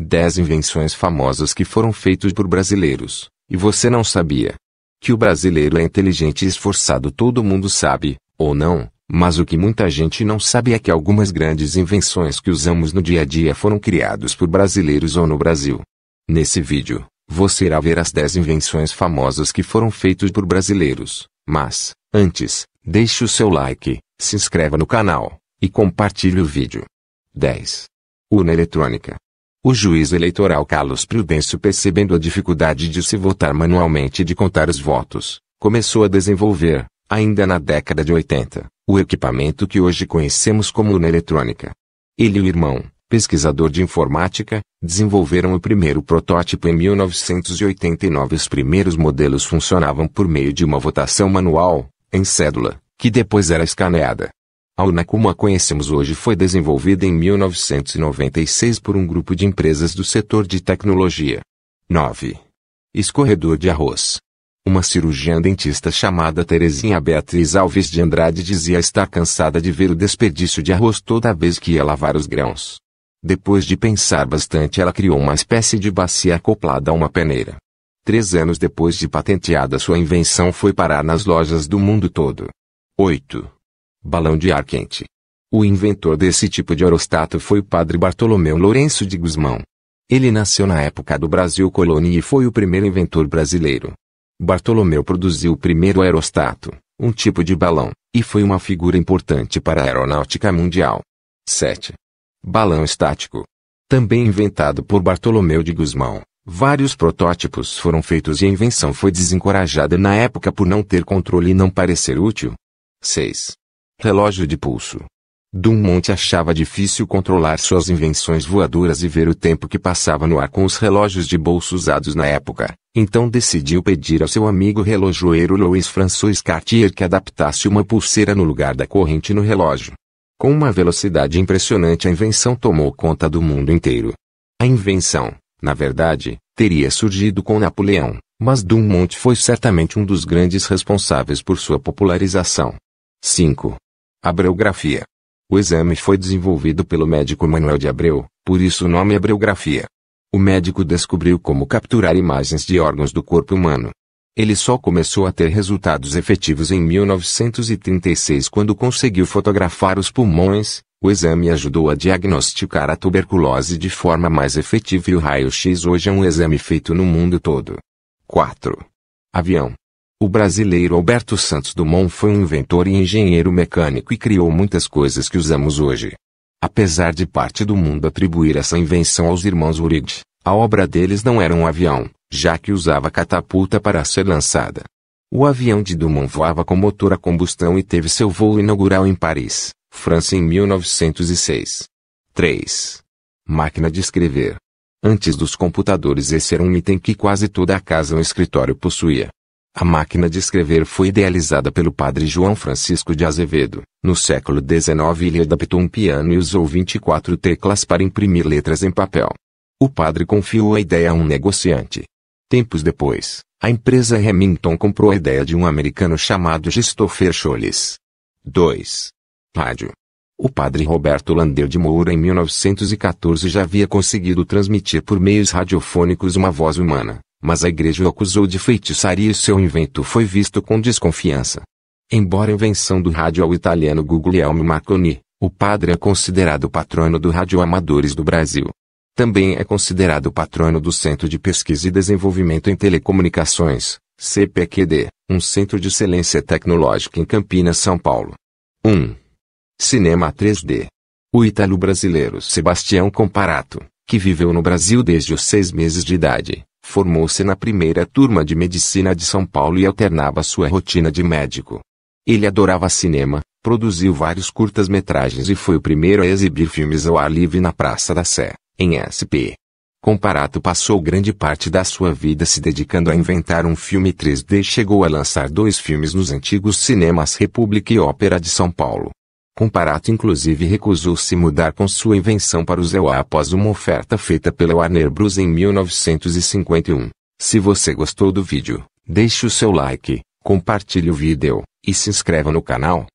10 invenções famosas que foram feitas por brasileiros, e você não sabia. Que o brasileiro é inteligente e esforçado todo mundo sabe, ou não, mas o que muita gente não sabe é que algumas grandes invenções que usamos no dia a dia foram criadas por brasileiros ou no Brasil. Nesse vídeo, você irá ver as 10 invenções famosas que foram feitas por brasileiros, mas, antes, deixe o seu like, se inscreva no canal, e compartilhe o vídeo. 10. Urna eletrônica. O juiz eleitoral Carlos Prudêncio, percebendo a dificuldade de se votar manualmente e de contar os votos, começou a desenvolver, ainda na década de 80, o equipamento que hoje conhecemos como urna eletrônica. Ele e o irmão, pesquisador de informática, desenvolveram o primeiro protótipo em 1989. Os primeiros modelos funcionavam por meio de uma votação manual, em cédula, que depois era escaneada. A urna como a conhecemos hoje foi desenvolvida em 1996 por um grupo de empresas do setor de tecnologia. 9. Escorredor de arroz. Uma cirurgiã dentista chamada Terezinha Beatriz Alves de Andrade dizia estar cansada de ver o desperdício de arroz toda vez que ia lavar os grãos. Depois de pensar bastante, ela criou uma espécie de bacia acoplada a uma peneira. Três anos depois de patenteada, sua invenção foi parar nas lojas do mundo todo. 8 balão de ar quente. O inventor desse tipo de aerostato foi o padre Bartolomeu Lourenço de Guzmão. Ele nasceu na época do Brasil colônia e foi o primeiro inventor brasileiro. Bartolomeu produziu o primeiro aerostato, um tipo de balão, e foi uma figura importante para a aeronáutica mundial. 7. Balão estático. Também inventado por Bartolomeu de Guzmão, vários protótipos foram feitos e a invenção foi desencorajada na época por não ter controle e não parecer útil. 6 relógio de pulso. Dumont achava difícil controlar suas invenções voadoras e ver o tempo que passava no ar com os relógios de bolso usados na época, então decidiu pedir ao seu amigo relojoeiro Louis François Cartier que adaptasse uma pulseira no lugar da corrente no relógio. Com uma velocidade impressionante a invenção tomou conta do mundo inteiro. A invenção, na verdade, teria surgido com Napoleão, mas Dumont foi certamente um dos grandes responsáveis por sua popularização. 5. Abreografia. O exame foi desenvolvido pelo médico Manuel de Abreu, por isso o nome é abreografia. O médico descobriu como capturar imagens de órgãos do corpo humano. Ele só começou a ter resultados efetivos em 1936 quando conseguiu fotografar os pulmões. O exame ajudou a diagnosticar a tuberculose de forma mais efetiva e o raio-x hoje é um exame feito no mundo todo. 4. Avião. O brasileiro Alberto Santos Dumont foi um inventor e engenheiro mecânico e criou muitas coisas que usamos hoje. Apesar de parte do mundo atribuir essa invenção aos irmãos Wright, a obra deles não era um avião, já que usava catapulta para ser lançada. O avião de Dumont voava com motor a combustão e teve seu voo inaugural em Paris, França em 1906. 3. Máquina de escrever. Antes dos computadores esse era um item que quase toda a casa ou escritório possuía. A máquina de escrever foi idealizada pelo padre João Francisco de Azevedo. No século XIX ele adaptou um piano e usou 24 teclas para imprimir letras em papel. O padre confiou a ideia a um negociante. Tempos depois, a empresa Remington comprou a ideia de um americano chamado Christopher Scholes. 2. Rádio. O padre Roberto Landeu de Moura em 1914 já havia conseguido transmitir por meios radiofônicos uma voz humana, mas a igreja o acusou de feitiçaria e seu invento foi visto com desconfiança. Embora a invenção do rádio ao italiano Guglielmo Marconi, o padre é considerado patrono do amadores do Brasil. Também é considerado patrono do Centro de Pesquisa e Desenvolvimento em Telecomunicações, CPQD, um centro de excelência tecnológica em Campinas, São Paulo. 1. Cinema 3D. O italo-brasileiro Sebastião Comparato, que viveu no Brasil desde os seis meses de idade, Formou-se na primeira turma de medicina de São Paulo e alternava sua rotina de médico. Ele adorava cinema, produziu vários curtas-metragens e foi o primeiro a exibir filmes ao ar livre na Praça da Sé, em SP. Comparato passou grande parte da sua vida se dedicando a inventar um filme 3D e chegou a lançar dois filmes nos antigos cinemas República e Ópera de São Paulo. Comparato inclusive recusou-se mudar com sua invenção para o ZEWA após uma oferta feita pela Warner Bros. em 1951. Se você gostou do vídeo, deixe o seu like, compartilhe o vídeo, e se inscreva no canal.